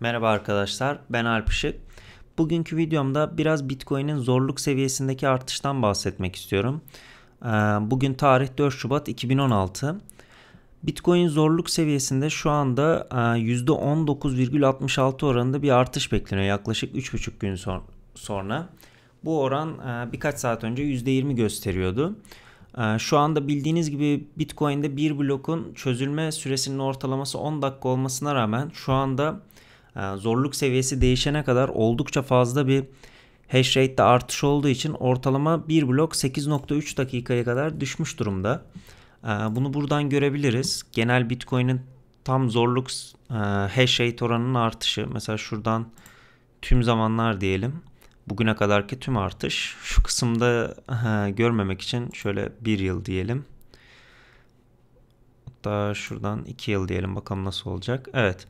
Merhaba arkadaşlar ben Alp Işık. Bugünkü videomda biraz Bitcoin'in zorluk seviyesindeki artıştan bahsetmek istiyorum. Ee, bugün tarih 4 Şubat 2016. Bitcoin zorluk seviyesinde şu anda %19,66 e, oranında bir artış bekleniyor yaklaşık 3,5 gün sonra. Bu oran e, birkaç saat önce %20 gösteriyordu. E, şu anda bildiğiniz gibi Bitcoin'de bir blokun çözülme süresinin ortalaması 10 dakika olmasına rağmen şu anda ee, zorluk seviyesi değişene kadar oldukça fazla bir hash rate de artış olduğu için ortalama bir blok 8.3 dakikaya kadar düşmüş durumda. Ee, bunu buradan görebiliriz. Genel Bitcoin'in tam zorluk e, hash rate oranının artışı. Mesela şuradan tüm zamanlar diyelim. Bugüne kadarki tüm artış. Şu kısımda e, görmemek için şöyle bir yıl diyelim. Hatta şuradan iki yıl diyelim bakalım nasıl olacak. Evet. Evet.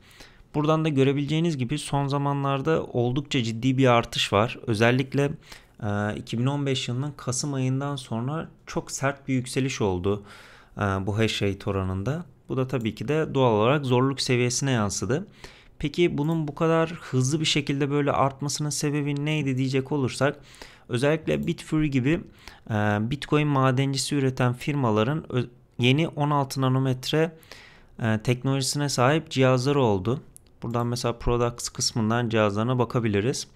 Buradan da görebileceğiniz gibi son zamanlarda oldukça ciddi bir artış var. Özellikle 2015 e, yılının Kasım ayından sonra çok sert bir yükseliş oldu e, bu hash rate oranında. Bu da tabii ki de doğal olarak zorluk seviyesine yansıdı. Peki bunun bu kadar hızlı bir şekilde böyle artmasının sebebi neydi diyecek olursak özellikle Bitfury gibi e, Bitcoin madencisi üreten firmaların yeni 16 nanometre teknolojisine sahip cihazları oldu. Buradan mesela products kısmından cihazlarına bakabiliriz.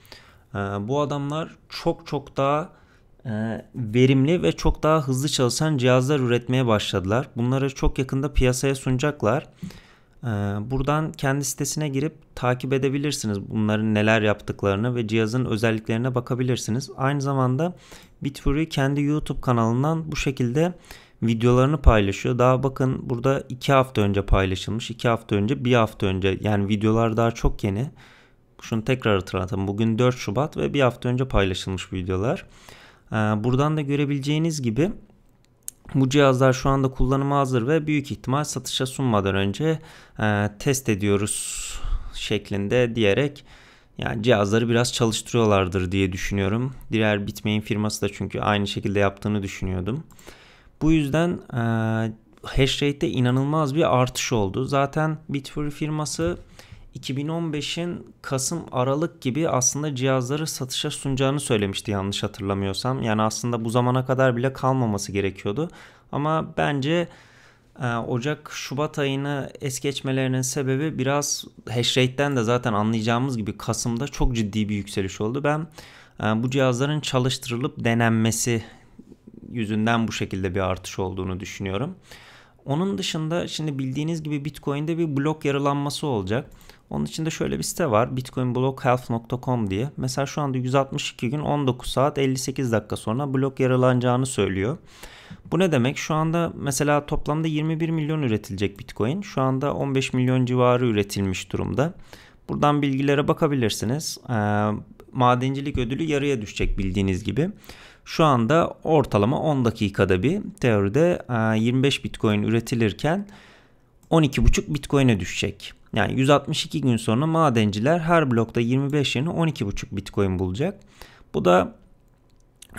Ee, bu adamlar çok çok daha e, verimli ve çok daha hızlı çalışan cihazlar üretmeye başladılar. Bunları çok yakında piyasaya sunacaklar. Ee, buradan kendi sitesine girip takip edebilirsiniz bunların neler yaptıklarını ve cihazın özelliklerine bakabilirsiniz. Aynı zamanda Bitfury kendi YouTube kanalından bu şekilde videolarını paylaşıyor. Daha bakın burada 2 hafta önce paylaşılmış. 2 hafta önce, 1 hafta önce yani videolar daha çok yeni. Şunu tekrar hatırlatalım. Bugün 4 Şubat ve 1 hafta önce paylaşılmış videolar. Ee, buradan da görebileceğiniz gibi bu cihazlar şu anda kullanıma hazır ve büyük ihtimal satışa sunmadan önce e, test ediyoruz şeklinde diyerek yani cihazları biraz çalıştırıyorlardır diye düşünüyorum. Diğer Bitmain firması da çünkü aynı şekilde yaptığını düşünüyordum. Bu yüzden e, hash rate'de inanılmaz bir artış oldu. Zaten Bitfury firması 2015'in Kasım Aralık gibi aslında cihazları satışa sunacağını söylemişti yanlış hatırlamıyorsam. Yani aslında bu zamana kadar bile kalmaması gerekiyordu. Ama bence Ocak Şubat ayını es geçmelerinin sebebi biraz hash rate'den de zaten anlayacağımız gibi Kasım'da çok ciddi bir yükseliş oldu. Ben bu cihazların çalıştırılıp denenmesi yüzünden bu şekilde bir artış olduğunu düşünüyorum. Onun dışında şimdi bildiğiniz gibi Bitcoin'de bir blok yarılanması olacak. Onun için de şöyle bir site var. bitcoinblockhealth.com diye. Mesela şu anda 162 gün 19 saat 58 dakika sonra blok yaralanacağını söylüyor. Bu ne demek? Şu anda mesela toplamda 21 milyon üretilecek Bitcoin. Şu anda 15 milyon civarı üretilmiş durumda. Buradan bilgilere bakabilirsiniz. E, madencilik ödülü yarıya düşecek bildiğiniz gibi. Şu anda ortalama 10 dakikada bir teoride e, 25 bitcoin üretilirken 12,5 bitcoin'e düşecek. Yani 162 gün sonra madenciler her blokta 25 yerine 12,5 bitcoin bulacak. Bu da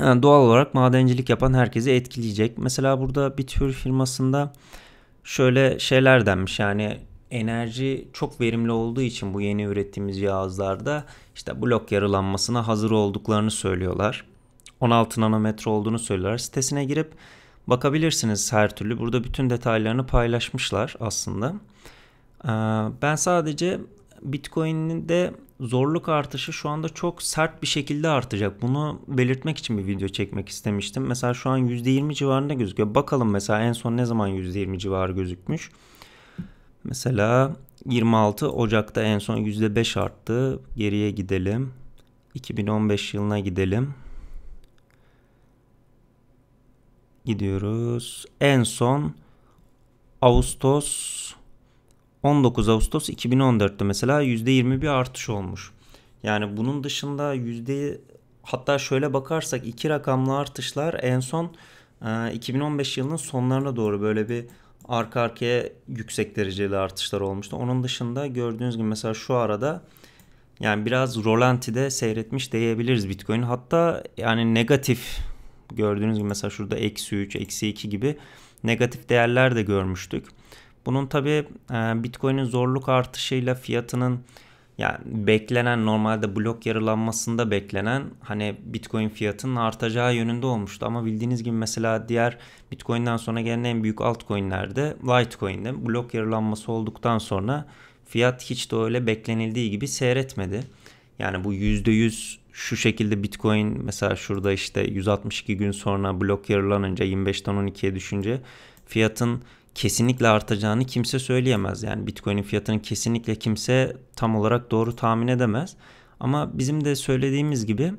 e, doğal olarak madencilik yapan herkesi etkileyecek. Mesela burada Bitfür firmasında şöyle şeyler denmiş yani enerji çok verimli olduğu için bu yeni ürettiğimiz cihazlarda işte blok yarılanmasına hazır olduklarını söylüyorlar. 16 nanometre olduğunu söylüyorlar. Sitesine girip bakabilirsiniz her türlü. Burada bütün detaylarını paylaşmışlar aslında. Ee, ben sadece Bitcoin'in de zorluk artışı şu anda çok sert bir şekilde artacak. Bunu belirtmek için bir video çekmek istemiştim. Mesela şu an %20 civarında gözüküyor. Bakalım mesela en son ne zaman %20 civarı gözükmüş. Mesela 26 Ocak'ta en son %5 arttı. Geriye gidelim. 2015 yılına gidelim. Gidiyoruz. En son Ağustos 19 Ağustos 2014'te mesela %21 artış olmuş. Yani bunun dışında yüzde hatta şöyle bakarsak iki rakamlı artışlar en son 2015 yılının sonlarına doğru böyle bir arka arkaya yüksek dereceli artışlar olmuştu. Onun dışında gördüğünüz gibi mesela şu arada yani biraz rolantide seyretmiş diyebiliriz Bitcoin. Hatta yani negatif gördüğünüz gibi mesela şurada eksi 3, eksi 2 gibi negatif değerler de görmüştük. Bunun tabi e, Bitcoin'in zorluk artışıyla fiyatının yani beklenen normalde blok yarılanmasında beklenen hani Bitcoin fiyatının artacağı yönünde olmuştu. Ama bildiğiniz gibi mesela diğer Bitcoin'den sonra gelen en büyük altcoin'lerde Litecoin'de blok yarılanması olduktan sonra fiyat hiç de öyle beklenildiği gibi seyretmedi. Yani bu %100 şu şekilde Bitcoin mesela şurada işte 162 gün sonra blok yarılanınca 25'ten 12'ye düşünce fiyatın kesinlikle artacağını kimse söyleyemez. Yani Bitcoin'in fiyatının kesinlikle kimse tam olarak doğru tahmin edemez. Ama bizim de söylediğimiz gibi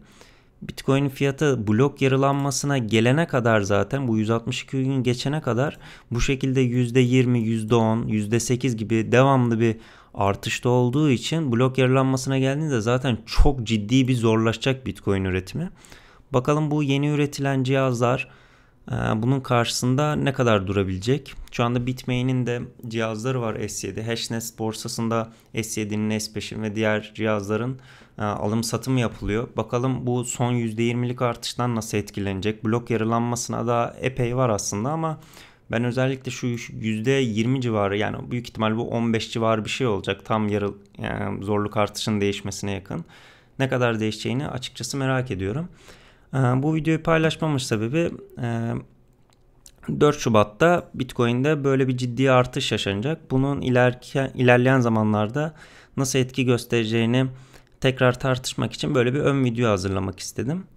Bitcoin'in fiyatı blok yarılanmasına gelene kadar zaten bu 162 gün geçene kadar bu şekilde %20, %10, %8 gibi devamlı bir artışta olduğu için blok yarılanmasına geldiğinde zaten çok ciddi bir zorlaşacak Bitcoin üretimi. Bakalım bu yeni üretilen cihazlar ee, bunun karşısında ne kadar durabilecek? Şu anda Bitmain'in de cihazları var S7. Hashnes borsasında S7'nin S5'in ve diğer cihazların e, alım satımı yapılıyor. Bakalım bu son %20'lik artıştan nasıl etkilenecek? Blok yarılanmasına da epey var aslında ama ben özellikle şu %20 civarı yani büyük ihtimal bu 15 civarı bir şey olacak. Tam yarı yani e, zorluk artışın değişmesine yakın. Ne kadar değişeceğini açıkçası merak ediyorum. Ee, bu videoyu paylaşmamın sebebi 4 e, Şubat'ta Bitcoin'de böyle bir ciddi artış yaşanacak. Bunun ilerken, ilerleyen zamanlarda nasıl etki göstereceğini tekrar tartışmak için böyle bir ön video hazırlamak istedim.